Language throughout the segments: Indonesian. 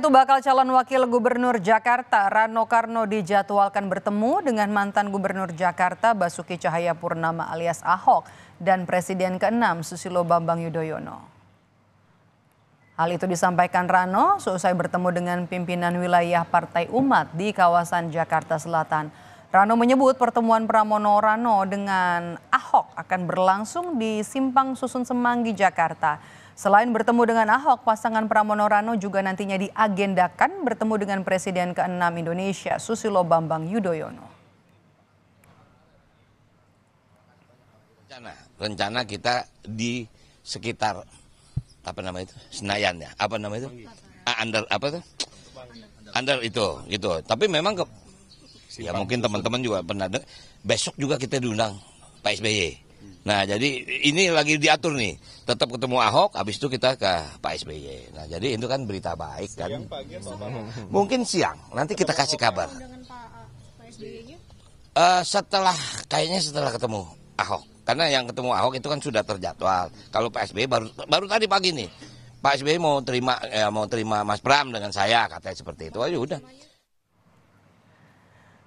itu bakal calon wakil gubernur Jakarta Rano Karno dijadwalkan bertemu dengan mantan gubernur Jakarta Basuki Cahaya Purnama alias Ahok dan Presiden ke-6 Susilo Bambang Yudhoyono. Hal itu disampaikan Rano seusai bertemu dengan pimpinan wilayah Partai Umat di kawasan Jakarta Selatan. Rano menyebut pertemuan Pramono Rano dengan Ahok akan berlangsung di Simpang Susun Semanggi, Jakarta. Selain bertemu dengan Ahok, pasangan Pramono Rano juga nantinya diagendakan bertemu dengan Presiden ke-6 Indonesia, Susilo Bambang Yudhoyono. Rencana, rencana kita di sekitar apa namanya itu Senayan ya, apa nama itu? Ah, under apa tuh? Under itu, gitu. Tapi memang ke, ya mungkin teman-teman juga pernah besok juga kita diundang Pak SBY. Nah, jadi ini lagi diatur nih. Tetap ketemu Ahok, habis itu kita ke Pak SBY. Nah, jadi itu kan berita baik kan. Mungkin siang. Nanti kita kasih kabar. Uh, setelah kayaknya setelah ketemu Ahok. Karena yang ketemu Ahok itu kan sudah terjadwal. Kalau Pak SBY baru baru tadi pagi nih. Pak SBY mau terima eh, mau terima Mas Pram dengan saya katanya seperti itu. Ayo udah.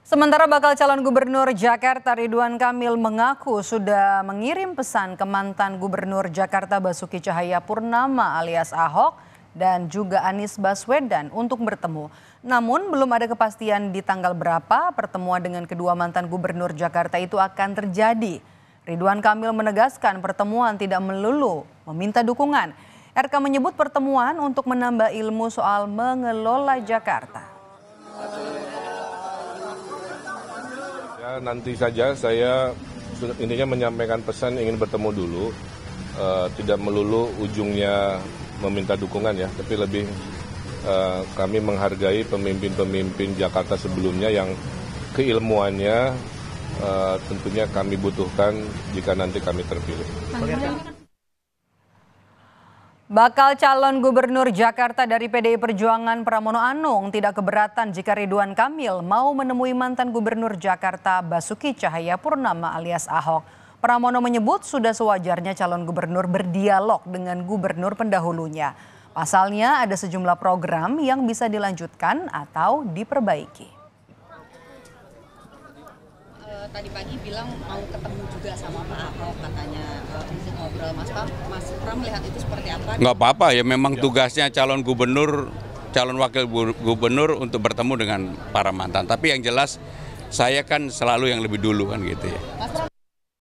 Sementara bakal calon gubernur Jakarta Ridwan Kamil mengaku sudah mengirim pesan ke mantan gubernur Jakarta Basuki Cahaya Purnama alias Ahok dan juga Anies Baswedan untuk bertemu. Namun belum ada kepastian di tanggal berapa pertemuan dengan kedua mantan gubernur Jakarta itu akan terjadi. Ridwan Kamil menegaskan pertemuan tidak melulu meminta dukungan. RK menyebut pertemuan untuk menambah ilmu soal mengelola Jakarta. nanti saja saya intinya menyampaikan pesan ingin bertemu dulu, uh, tidak melulu ujungnya meminta dukungan ya, tapi lebih uh, kami menghargai pemimpin-pemimpin Jakarta sebelumnya yang keilmuannya uh, tentunya kami butuhkan jika nanti kami terpilih. Bakal calon gubernur Jakarta dari PDI Perjuangan Pramono Anung tidak keberatan jika Ridwan Kamil mau menemui mantan gubernur Jakarta Basuki Cahaya Purnama alias Ahok. Pramono menyebut sudah sewajarnya calon gubernur berdialog dengan gubernur pendahulunya. Pasalnya ada sejumlah program yang bisa dilanjutkan atau diperbaiki tadi pagi bilang mau ketemu juga sama Pak Ahok katanya untuk eh, ngobrol. Mas Pak Mas Pram melihat itu seperti apa? Nggak apa-apa ya memang ya. tugasnya calon gubernur, calon wakil gubernur untuk bertemu dengan para mantan. Tapi yang jelas saya kan selalu yang lebih dulu kan gitu ya. Mas